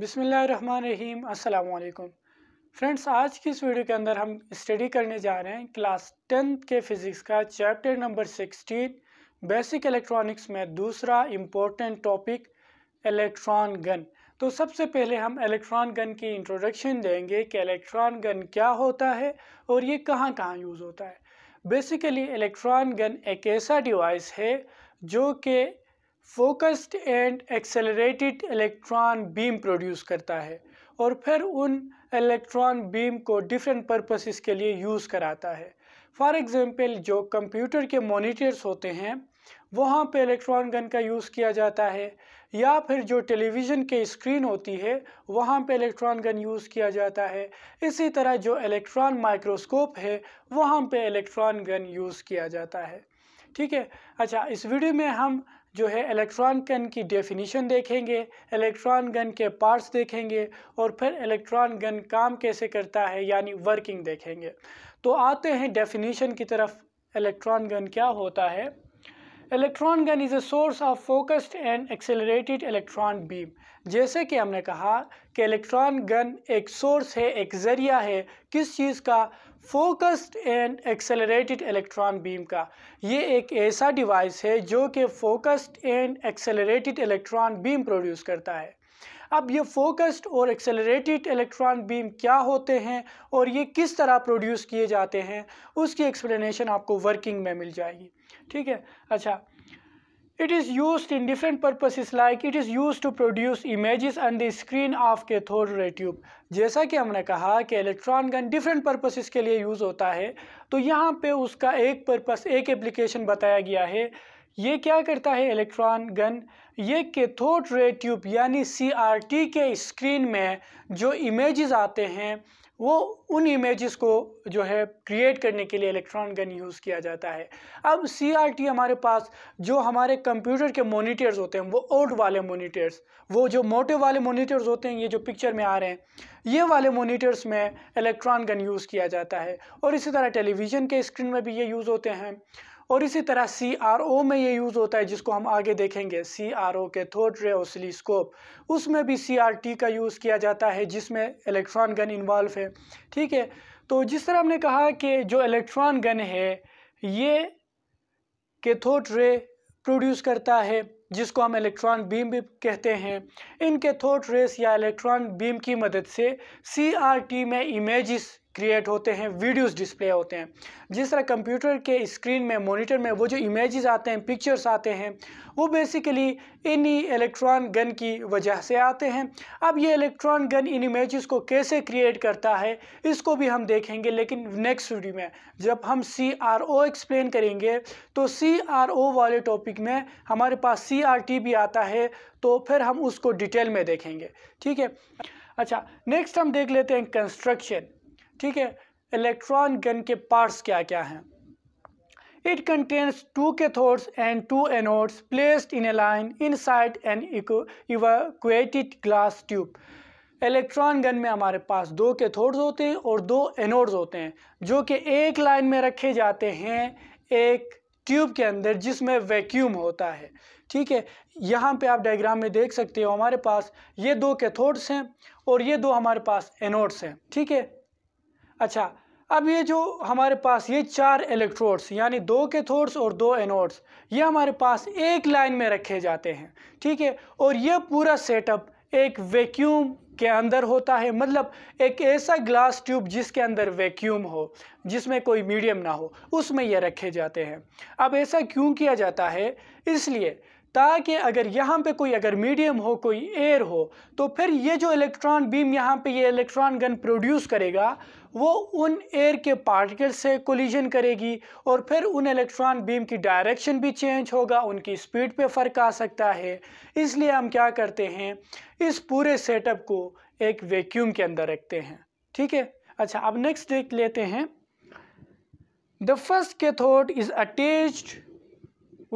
बिसमीम् अल्लाम फ्रेंड्स आज की इस वीडियो के अंदर हम स्टडी करने जा रहे हैं क्लास टेंथ के फिज़िक्स का chapter number sixteen basic electronics में दूसरा इम्पोर्टेंट टॉपिक इलेक्ट्रॉन गन तो सबसे पहले हम इलेक्ट्रॉन गन की इंट्रोडक्शन देंगे कि इलेक्ट्रॉन गन क्या होता है और ये कहाँ कहाँ यूज़ होता है बेसिकली इलेक्ट्रॉन गन एक ऐसा डिवाइस है जो कि focused and accelerated electron beam produce करता है और फिर उन इलेक्ट्रॉन बीम को डिफरेंट पर्पसेस के लिए यूज़ कराता है फॉर एग्जांपल जो कंप्यूटर के मॉनिटर्स होते हैं वहाँ पे इलेक्ट्रॉन गन का यूज़ किया जाता है या फिर जो टेलीविज़न के स्क्रीन होती है वहाँ पे इलेक्ट्रॉन गन यूज़ किया जाता है इसी तरह जो इलेक्ट्रॉन माइक्रोस्कोप है वहाँ पे इलेक्ट्रॉन गन यूज़ किया जाता है ठीक है अच्छा इस वीडियो में हम जो है इलेक्ट्रॉन गन की डेफिनेशन देखेंगे इलेक्ट्रॉन गन के पार्ट्स देखेंगे और फिर इलेक्ट्रॉन गन काम कैसे करता है यानी वर्किंग देखेंगे तो आते हैं डेफिनेशन की तरफ इलेक्ट्रॉन गन क्या होता है electron gun is a source of focused and accelerated electron beam जैसे कि हमने कहा कि इलेक्ट्रॉन गन एक सोर्स है एक ज़रिया है किस चीज़ का focused and accelerated electron beam का ये एक ऐसा डिवाइस है जो कि focused and accelerated electron beam produce करता है अब ये फोकस्ड और एक्सेलरेटेड इलेक्ट्रॉन बीम क्या होते हैं और ये किस तरह प्रोड्यूस किए जाते हैं उसकी एक्सप्लेनेशन आपको वर्किंग में मिल जाएगी ठीक है अच्छा it is use in different different like it is use to produce image images the screen of के cathode रे ट्यूब जैसा कि हमने कहा कि इलेक्ट्रॉन गन डिफरेंट पर्पसेस के लिए यूज़ होता है तो यहाँ पर उसका एक पर्पज़ एक एप्लीकेशन बताया गया है ये क्या करता है इलेक्ट्रॉन गन ये कैथोड रे ट्यूब यानी सी आर टी के स्क्रीन में जो इमेज़ आते हैं वो उन इमेजेस को जो है क्रिएट करने के लिए इलेक्ट्रॉन गन यूज़ किया जाता है अब सी हमारे पास जो हमारे कंप्यूटर के मोनीटर्स होते हैं वो ओल्ड वाले मोनीटर्स वो जो मोटे वाले मोनीटर्स होते हैं ये जो पिक्चर में आ रहे हैं ये वाले मोनीटर्स में इलेक्ट्रॉन गन यूज़ किया जाता है और इसी तरह टेलीविज़न के स्क्रीन में भी ये यूज़ होते हैं और इसी तरह सी आर ओ में ये यूज़ होता है जिसको हम आगे देखेंगे सी आर ओ के थोट रे ओसिलीस्कोप उसमें भी सी आर टी का यूज़ किया जाता है जिसमें इलेक्ट्रॉन गन इन्वॉल्व है ठीक है तो जिस तरह हमने कहा कि जो इलेक्ट्रॉन गन है ये कैथोड रे प्रोड्यूस करता है जिसको हम इलेक्ट्रॉन बीम भी कहते हैं इन कैथोड रेस या इलेक्ट्रॉन बीम की मदद से सी आर टी में इमेज़ क्रिएट होते हैं वीडियोस डिस्प्ले होते हैं जिस तरह कंप्यूटर के स्क्रीन में मॉनिटर में वो जो इमेजेस आते हैं पिक्चर्स आते हैं वो बेसिकली इन्हीं इलेक्ट्रॉन गन की वजह से आते हैं अब ये इलेक्ट्रॉन गन इन इमेजेस को कैसे क्रिएट करता है इसको भी हम देखेंगे लेकिन नेक्स्ट वीडियो में जब हम सी आर ओ एक्सप्लेन करेंगे तो सी आर ओ वाले टॉपिक में हमारे पास सी आर टी भी आता है तो फिर हम उसको डिटेल में देखेंगे ठीक है अच्छा नेक्स्ट हम देख लेते हैं कंस्ट्रक्शन ठीक है इलेक्ट्रॉन गन के पार्ट्स क्या क्या हैं It contains two and two anodes anodes in a line inside an evacuated glass tube electron gun में हमारे पास दो कैथोड्स होते हैं और दो एनोड्स होते हैं जो कि एक लाइन में रखे जाते हैं एक ट्यूब के अंदर जिसमें वैक्यूम होता है ठीक है यहाँ पे आप डायग्राम में देख सकते हो हमारे पास ये दो कैथोड्स हैं और ये दो हमारे पास एनोड्स हैं ठीक है अच्छा अब ये जो हमारे पास ये चार इलेक्ट्रोड्स यानी दो कैथोड्स और दो एनोड्स ये हमारे पास एक लाइन में रखे जाते हैं ठीक है और ये पूरा सेटअप एक वैक्यूम के अंदर होता है मतलब एक ऐसा ग्लास ट्यूब जिसके अंदर वैक्यूम हो जिसमें कोई मीडियम ना हो उसमें ये रखे जाते हैं अब ऐसा क्यों किया जाता है इसलिए ताकि अगर यहाँ पे कोई अगर मीडियम हो कोई एयर हो तो फिर ये जो इलेक्ट्रॉन बीम यहाँ पे ये इलेक्ट्रॉन गन प्रोड्यूस करेगा वो उन एयर के पार्टिकल से कोलिजन करेगी और फिर उन इलेक्ट्रॉन बीम की डायरेक्शन भी चेंज होगा उनकी स्पीड पे फ़र्क आ सकता है इसलिए हम क्या करते हैं इस पूरे सेटअप को एक वैक्यूम के अंदर रखते हैं ठीक है अच्छा अब नेक्स्ट देख लेते हैं the first cathode is attached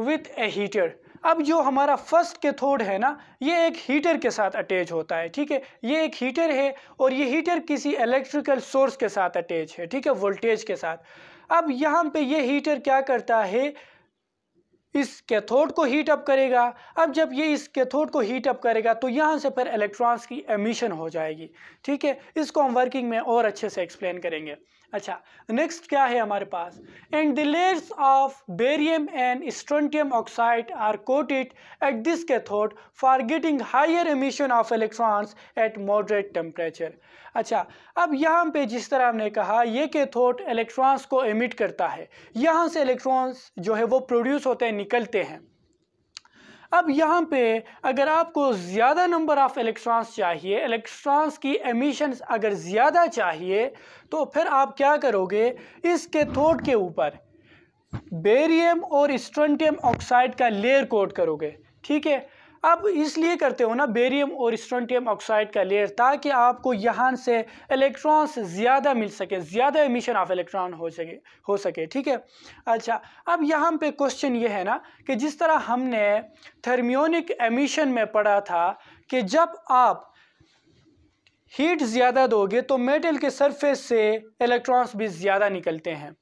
with a heater अब जो हमारा फर्स्ट कैथोड है ना ये एक हीटर के साथ अटैच होता है ठीक है ये एक हीटर है और ये हीटर किसी इलेक्ट्रिकल सोर्स के साथ अटैच है ठीक है वोल्टेज के साथ अब यहाँ पे ये हीटर क्या करता है इस कैथोड को हीट अप करेगा अब जब ये इस कैथोड को हीट अप करेगा तो यहाँ से फिर इलेक्ट्रॉन्स की एमिशन हो जाएगी ठीक है इसको हम वर्किंग में और अच्छे से एक्सप्लेन करेंगे अच्छा नेक्स्ट क्या है हमारे पास and the layers of barium and strontium oxide are coated at this cathode for getting higher emission of electrons at moderate temperature अच्छा अब यहाँ पे जिस तरह हमने कहा ये कैथोड इलेक्ट्रॉन्स को एमिट करता है यहाँ से इलेक्ट्रॉन्स जो है वो प्रोड्यूस होते हैं निकलते हैं अब यहाँ पे अगर आपको ज़्यादा नंबर ऑफ़ इलेक्ट्रॉन्स चाहिए इलेक्ट्रॉन्स की एमिशन अगर ज़्यादा चाहिए तो फिर आप क्या करोगे इसके थोट के ऊपर बेरियम और स्ट्रंटियम ऑक्साइड का लेयर कोट करोगे ठीक है अब इसलिए करते हो ना बेरियम और स्ट्रॉन्टियम ऑक्साइड का लेयर ताकि आपको यहाँ से इलेक्ट्रॉन्स ज़्यादा मिल सके ज़्यादा एमिशन ऑफ इलेक्ट्रॉन हो सके हो सके ठीक है अच्छा अब यहाँ पे क्वेश्चन ये है ना कि जिस तरह हमने थर्मियोनिक एमिशन में पढ़ा था कि जब आप हीट ज़्यादा दोगे तो मेटल के सरफेस से इलेक्ट्रॉन्स भी ज़्यादा निकलते हैं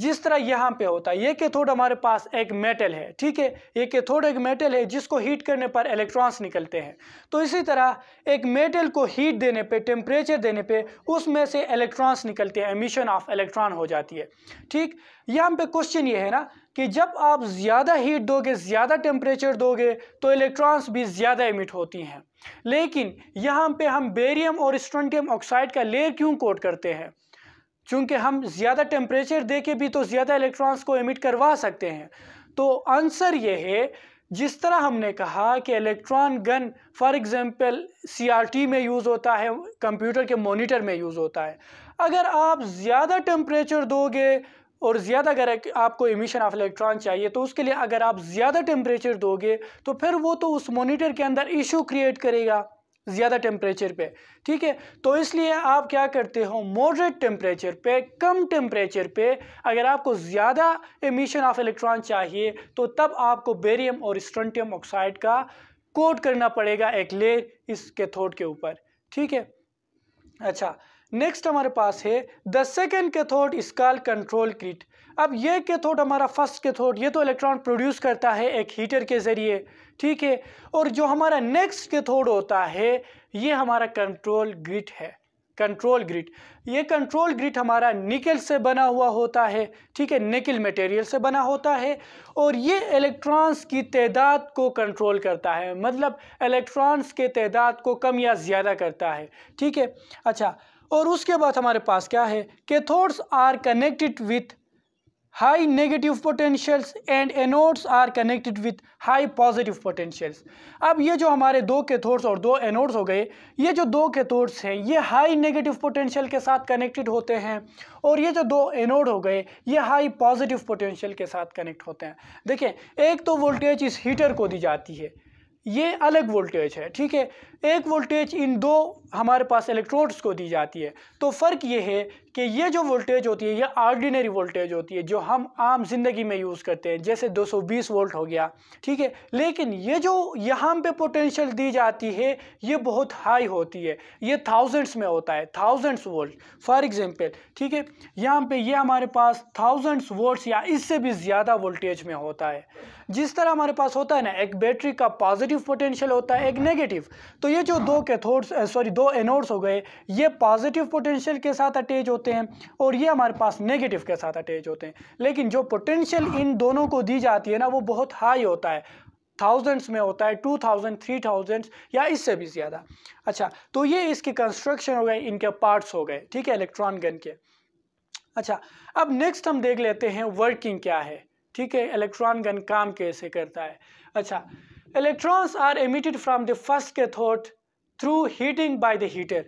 जिस तरह यहाँ पे होता है ये कैथोड हमारे पास एक मेटल है ठीक है ये कैथोड एक मेटल है जिसको हीट करने पर इलेक्ट्रॉन्स निकलते हैं तो इसी तरह एक मेटल को हीट देने पे टेम्परेचर देने पे उसमें से इलेक्ट्रॉन्स निकलते हैं एमिशन ऑफ इलेक्ट्रॉन हो जाती है ठीक यहाँ पे क्वेश्चन ये है ना कि जब आप ज़्यादा हीट दोगे ज़्यादा टेम्परेचर दोगे तो इलेक्ट्रॉन्स भी ज़्यादा एमिट होती हैं लेकिन यहाँ पे हम बेरियम और स्ट्रंटियम ऑक्साइड का लेयर क्यों कोट करते हैं चूँकि हम ज़्यादा टेम्परेचर दे के भी तो ज़्यादा इलेक्ट्रॉन्स को एमिट करवा सकते हैं तो आंसर ये है जिस तरह हमने कहा कि electron gun for example CRT में यूज़ होता है कंप्यूटर के मॉनिटर में यूज़ होता है अगर आप ज़्यादा टेम्परेचर दोगे और ज़्यादा अगर आपको एमिशन ऑफ इलेक्ट्रॉन चाहिए तो उसके लिए अगर आप ज़्यादा टेम्परेचर दोगे तो फिर वो तो उस मोनीटर के अंदर इशू क्रिएट करेगा ज़्यादा टेम्परेचर पे ठीक है तो इसलिए आप क्या करते हो मॉडरेट टेम्परेचर पे कम टेम्परेचर पे अगर आपको ज़्यादा एमिशन ऑफ इलेक्ट्रॉन चाहिए तो तब आपको बेरियम और स्ट्रंटियम ऑक्साइड का कोट करना पड़ेगा एक लेर इस कैथोड के ऊपर ठीक है अच्छा नेक्स्ट हमारे पास है the second cathode is called control grid अब ये कैथोड हमारा फर्स्ट कैथोड ये तो इलेक्ट्रॉन प्रोड्यूस करता है एक हीटर के ज़रिए ठीक है और जो हमारा नेक्स्ट कैथोड होता है ये हमारा कंट्रोल ग्रिड है कंट्रोल ग्रिड ये कंट्रोल ग्रिड हमारा निकल से बना हुआ होता है ठीक है निकल मटेरियल से बना होता है और ये इलेक्ट्रॉन्स की तदाद को कंट्रोल करता है मतलब इलेक्ट्रॉन्स के तदाद को कम या ज़्यादा करता है ठीक है अच्छा और उसके बाद हमारे पास क्या है cathodes are connected with high negative potentials and anodes are connected with high positive potentials अब ये जो हमारे दो कैथोड्स और दो एनोड्स हो गए ये जो दो कैथोड्स हैं ये हाई नेगेटिव पोटेंशियल के साथ कनेक्टेड होते हैं और ये जो दो एनोड हो गए ये हाई पॉजिटिव पोटेंशियल के साथ कनेक्ट होते हैं देखिए एक तो वोल्टेज इस हीटर को दी जाती है ये अलग वोल्टेज है ठीक है एक वोल्टेज इन दो हमारे पास इलेक्ट्रोड्स को दी जाती है तो फ़र्क ये है कि ये जो वोल्टेज होती है ये आर्डिनरी वोल्टेज होती है जो हम आम ज़िंदगी में यूज़ करते हैं जैसे 220 वोल्ट हो गया ठीक है लेकिन ये जो यहाँ पे पोटेंशियल दी जाती है ये बहुत हाई होती है ये थाउजेंड्स में होता है थाउजेंड्स वोल्ट फॉर एग्ज़ाम्पल ठीक है यहाँ पर यह हमारे पास थाउजेंड्स वोल्ट या इससे भी ज़्यादा वोल्टेज में होता है जिस तरह हमारे पास होता है ना एक बैटरी का पॉजिटिव पोटेंशियल होता है एक नेगेटिव तो तो ये जो दो कैथोड्स सॉरी दो एनोड्स हो गए ये पॉजिटिव पोटेंशियल के साथ अटैच होते हैं और ये हमारे पास नेगेटिव के साथ अटैच होते हैं लेकिन जो पोटेंशियल इन दोनों को दी जाती है ना वो बहुत हाई होता है थाउजेंड्स में होता है टू थाउजेंड थ्री थाउजेंड या इससे भी ज़्यादा अच्छा तो ये इसके कंस्ट्रक्शन हो गए इनके पार्ट्स हो गए ठीक है इलेक्ट्रॉन गन के अच्छा अब नेक्स्ट हम देख लेते हैं वर्किंग क्या है ठीक है इलेक्ट्रॉन गन काम कैसे करता है अच्छा electrons are emitted from the first cathode through heating by the heater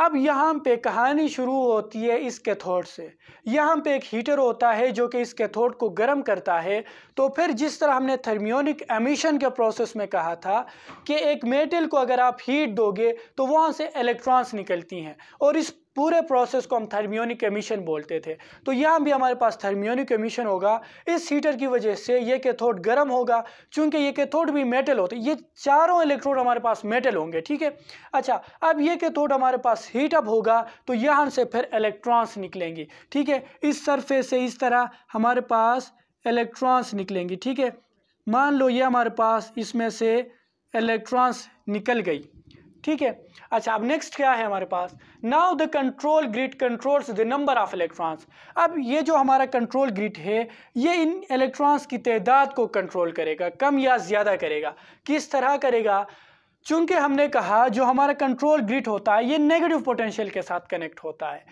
अब यहाँ पे कहानी शुरू होती है इस कैथोड से यहाँ पे एक हीटर होता है जो कि इस कैथोड को गर्म करता है तो फिर जिस तरह हमने थर्मियोनिक एमिशन के प्रोसेस में कहा था कि एक मेटल को अगर आप हीट दोगे तो वहाँ से इलेक्ट्रॉन्स निकलती हैं और इस पूरे प्रोसेस को हम थर्मियोनिक एमिशन बोलते थे तो यहाँ भी हमारे पास थर्मियोनिक एमिशन होगा इस हीटर की वजह से ये कैथोड गर्म होगा क्योंकि ये कैथोड भी मेटल होते तो ये चारों इलेक्ट्रोड हमारे पास मेटल होंगे ठीक है अच्छा अब ये कैथोड हमारे पास हीटअप होगा तो यहाँ से फिर इलेक्ट्रॉन्स निकलेंगी ठीक है इस सरफेस से इस तरह हमारे पास इलेक्ट्रॉन्स निकलेंगी ठीक है मान लो ये हमारे पास इसमें से इलेक्ट्रॉन्स निकल गई ठीक है अच्छा अब नेक्स्ट क्या है हमारे पास now the control grid controls the number of electrons अब ये जो हमारा कंट्रोल ग्रिड है ये इन इलेक्ट्रॉन्स की तादाद को कंट्रोल करेगा कम या ज़्यादा करेगा किस तरह करेगा चूंकि हमने कहा जो हमारा कंट्रोल ग्रिड होता है ये नेगेटिव पोटेंशियल के साथ कनेक्ट होता है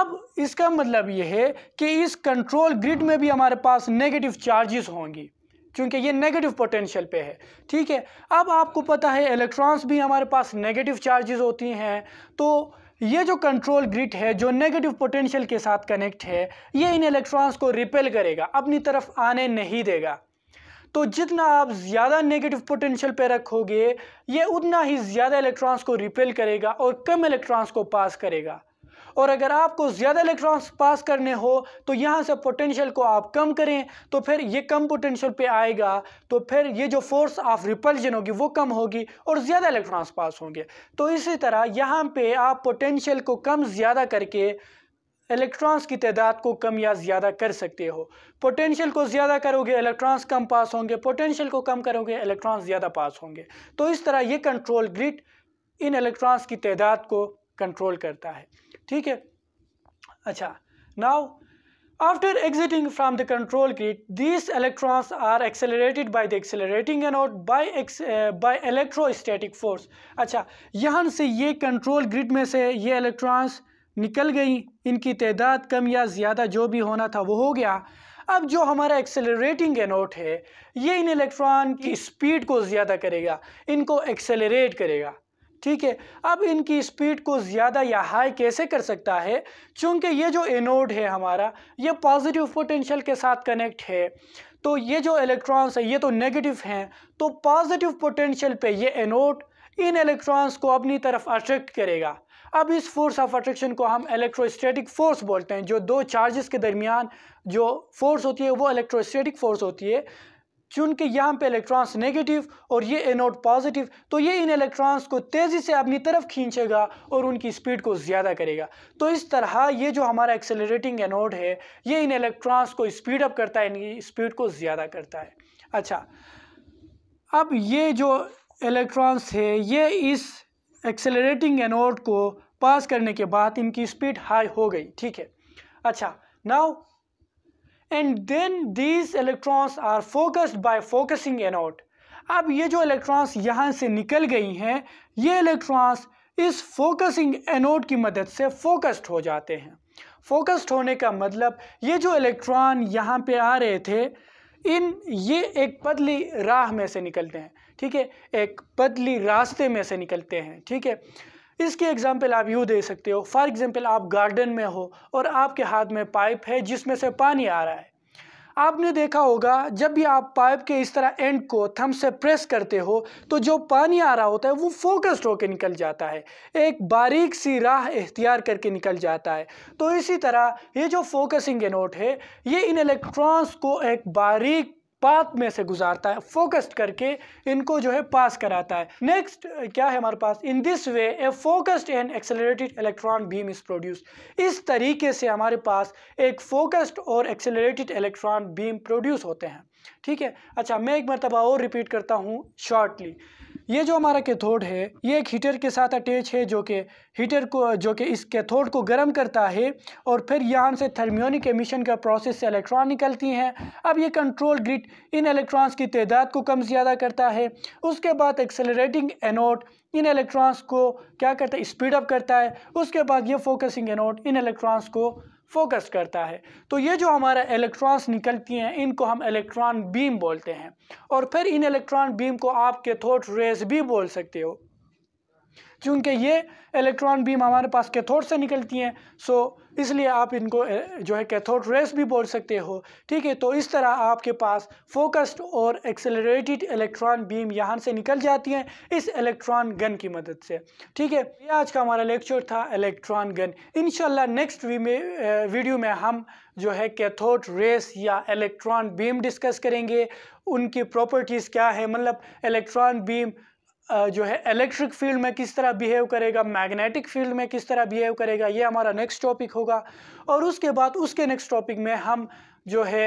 अब इसका मतलब ये है कि इस कंट्रोल ग्रिड में भी हमारे पास नेगेटिव चार्जेस होंगी क्योंकि ये नेगेटिव पोटेंशियल पे है ठीक है अब आपको पता है इलेक्ट्रॉन्स भी हमारे पास नेगेटिव चार्जेस होती हैं तो ये जो कंट्रोल ग्रिड है जो नेगेटिव पोटेंशियल के साथ कनेक्ट है ये इन इलेक्ट्रॉन्स को रिपेल करेगा अपनी तरफ आने नहीं देगा तो जितना आप ज़्यादा नेगेटिव पोटेंशियल पे रखोगे ये उतना ही ज़्यादा इलेक्ट्रॉन्स को रिपेल करेगा और कम इलेक्ट्रॉन्स को पास करेगा और अगर आपको ज़्यादा इलेक्ट्रॉन्स पास करने हो तो यहाँ से पोटेंशियल को आप कम करें तो फिर ये कम पोटेंशियल पे आएगा तो फिर ये जो फोर्स ऑफ रिपल्जन होगी वो कम होगी और ज़्यादा इलेक्ट्रॉन्स पास होंगे तो इसी तरह यहाँ पे आप पोटेंशियल को कम ज़्यादा करके इलेक्ट्रॉन्स की तादाद को कम या ज़्यादा कर सकते हो पोटेंशियल को ज़्यादा करोगे इलेक्ट्रॉन्स कम पास होंगे पोटेंशियल को कम करोगे इलेक्ट्रॉन्स ज़्यादा पास होंगे तो इस तरह ये कंट्रोल ग्रिड इन इलेक्ट्रॉन्स की तादाद को कंट्रोल करता है ठीक है अच्छा now after exiting from the control grid this electrons are accelerated by the accelerating anode by by uh, by electrostatic अच्छा यहाँ से ये कंट्रोल ग्रिड में से ये इलेक्ट्रॉन्स निकल गई इनकी तदाद कम या ज़्यादा जो भी होना था वो हो गया अब जो हमारा एक्सेलरेटिंग एनोट है ये इन इलेक्ट्रॉन की स्पीड को ज़्यादा करेगा इनको एक्सेलरेट करेगा ठीक है अब इनकी स्पीड को ज़्यादा या हाई कैसे कर सकता है क्योंकि ये जो एनोड है हमारा ये पॉजिटिव पोटेंशियल के साथ कनेक्ट है तो ये जो इलेक्ट्रॉन्स है ये तो नेगेटिव हैं तो पॉजिटिव पोटेंशियल पे ये एनोड इन इलेक्ट्रॉन्स को अपनी तरफ अट्रैक्ट करेगा अब इस फोर्स ऑफ अट्रैक्शन को हम इलेक्ट्रोस्टैटिक फोर्स बोलते हैं जो दो चार्जेस के दरमियान जो फोर्स होती है वो इलेक्ट्रोस्टैटिक फोर्स होती है चूंकि यहाँ पे इलेक्ट्रॉन्स नेगेटिव और ये एनोड पॉजिटिव तो ये इन इलेक्ट्रॉन्स को तेज़ी से अपनी तरफ खींचेगा और उनकी स्पीड को ज़्यादा करेगा तो इस तरह ये जो हमारा एक्सेलरेटिंग एनोड है ये इन इलेक्ट्रॉन्स को स्पीड अप करता है इनकी स्पीड को ज़्यादा करता है अच्छा अब ये जो इलेक्ट्रॉन्स है ये इस एक्सेलरेटिंग एनोड को पास करने के बाद इनकी स्पीड हाई हो गई ठीक है अच्छा now and then these electrons are focused by focusing anode अब ये जो इलेक्ट्रॉन्स यहाँ से निकल गई हैं ये इलेक्ट्रॉन्स इस फोकसिंग एनोड की मदद से फोकस्ड हो जाते हैं फोकस्ड होने का मतलब ये जो इलेक्ट्रॉन यहाँ पे आ रहे थे इन ये एक पतली राह में से निकलते हैं ठीक है एक पतली रास्ते में से निकलते हैं ठीक है इसकी एग्ज़ाम्पल आप यूँ दे सकते हो फॉर एग्ज़ाम्पल आप गार्डन में हो और आपके हाथ में पाइप है जिसमें से पानी आ रहा है आपने देखा होगा जब भी आप पाइप के इस तरह एंड को थम से प्रेस करते हो तो जो पानी आ रहा होता है वो फोकस्ड होकर निकल जाता है एक बारीक सी राह इख्तियार करके निकल जाता है तो इसी तरह ये जो फोकसिंग एनोट है ये इन इलेक्ट्रॉन्स को एक बारीक पाथ में से गुजारता है फोकस्ड करके इनको जो है पास कराता है नेक्स्ट क्या है हमारे पास in this way a focused and accelerated electron beam is produce इस तरीके से हमारे पास एक फोकस्ड और एक्सेलरेटेड इलेक्ट्रॉन बीम प्रोड्यूस होते हैं ठीक है अच्छा मैं एक मरतबा और रिपीट करता हूँ शॉर्टली ये जो हमारा कैथोड है ये एक हीटर के साथ अटैच है जो कि हीटर को जो कि इस कैथोड को गर्म करता है और फिर यहाँ से थर्मियोनिक एमिशन का प्रोसेस से इलेक्ट्रॉन निकलती हैं अब ये कंट्रोल ग्रिड इन इलेक्ट्रॉन्स की तदाद को कम ज़्यादा करता है उसके बाद एक्सेलरेटिंग एनोड इन इलेक्ट्रॉन्स को क्या करता है स्पीड अप करता है उसके बाद ये फोकसिंग एनोड इन इलेक्ट्रॉन्स को फोकस करता है तो ये जो हमारा इलेक्ट्रॉन्स निकलती हैं इनको हम इलेक्ट्रॉन बीम बोलते हैं और फिर इन इलेक्ट्रॉन बीम को आपके थोट रेस भी बोल सकते हो क्योंकि ये इलेक्ट्रॉन बीम हमारे पास कैथोड से निकलती हैं सो इसलिए आप इनको जो है कैथोड रेस भी बोल सकते हो ठीक है तो इस तरह आपके पास फोकस्ड और एक्सेलरेटेड इलेक्ट्रॉन बीम यहाँ से निकल जाती हैं इस इलेक्ट्रॉन गन की मदद से ठीक है ये आज का हमारा लेक्चर था इलेक्ट्रॉन गन इनशाला नेक्स्ट वीडियो में हम जो है कैथोड रेस या इलेक्ट्रॉन बीम डिस्कस करेंगे उनकी प्रॉपर्टीज़ क्या है मतलब इलेक्ट्रॉन बीम जो है इलेक्ट्रिक फील्ड में किस तरह बिहेव करेगा मैग्नेटिक फील्ड में किस तरह बिहेव करेगा ये हमारा नेक्स्ट टॉपिक होगा और उसके बाद उसके नेक्स्ट टॉपिक में हम जो है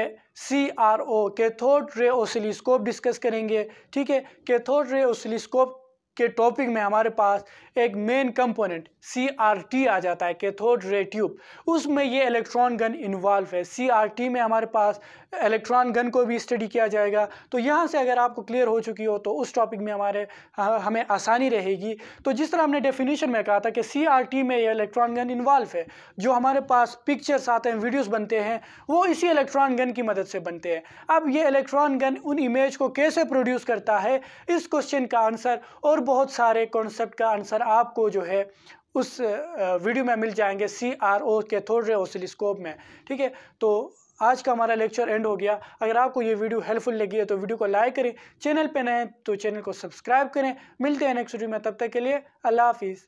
C R O cathode ray ओसिलीस्कोप discuss करेंगे ठीक है कैथोड रे ओसिलीस्कोप के टॉपिक में हमारे पास एक मेन कंपोनेंट सी आ जाता है कैथोड रे ट्यूब उसमें ये इलेक्ट्रॉन गन इन्वॉल्व है सी में हमारे पास इलेक्ट्रॉन गन को भी स्टडी किया जाएगा तो यहाँ से अगर आपको क्लियर हो चुकी हो तो उस टॉपिक में हमारे हाँ, हमें आसानी रहेगी तो जिस तरह हमने डेफिनेशन में कहा था कि सी में ये इलेक्ट्रॉन गन इन्वॉल्व है जो हमारे पास पिक्चर्स आते हैं वीडियोज़ बनते हैं वो इसी इलेक्ट्रॉन गन की मदद से बनते हैं अब ये इलेक्ट्रॉन गन उन इमेज को कैसे प्रोड्यूस करता है इस क्वेश्चन का आंसर और बहुत सारे कॉन्सेप्ट का आंसर आपको जो है उस वीडियो में मिल जाएंगे सी आर ओ के थोड़े ओसिलोस्कोप में ठीक है तो आज का हमारा लेक्चर एंड हो गया अगर आपको ये वीडियो हेल्पफुल लगी है तो वीडियो को लाइक करें चैनल पर नए तो चैनल को सब्सक्राइब करें मिलते हैं नेक्स्ट वीडियो में तब तक के लिए अल्लाह हाफिज़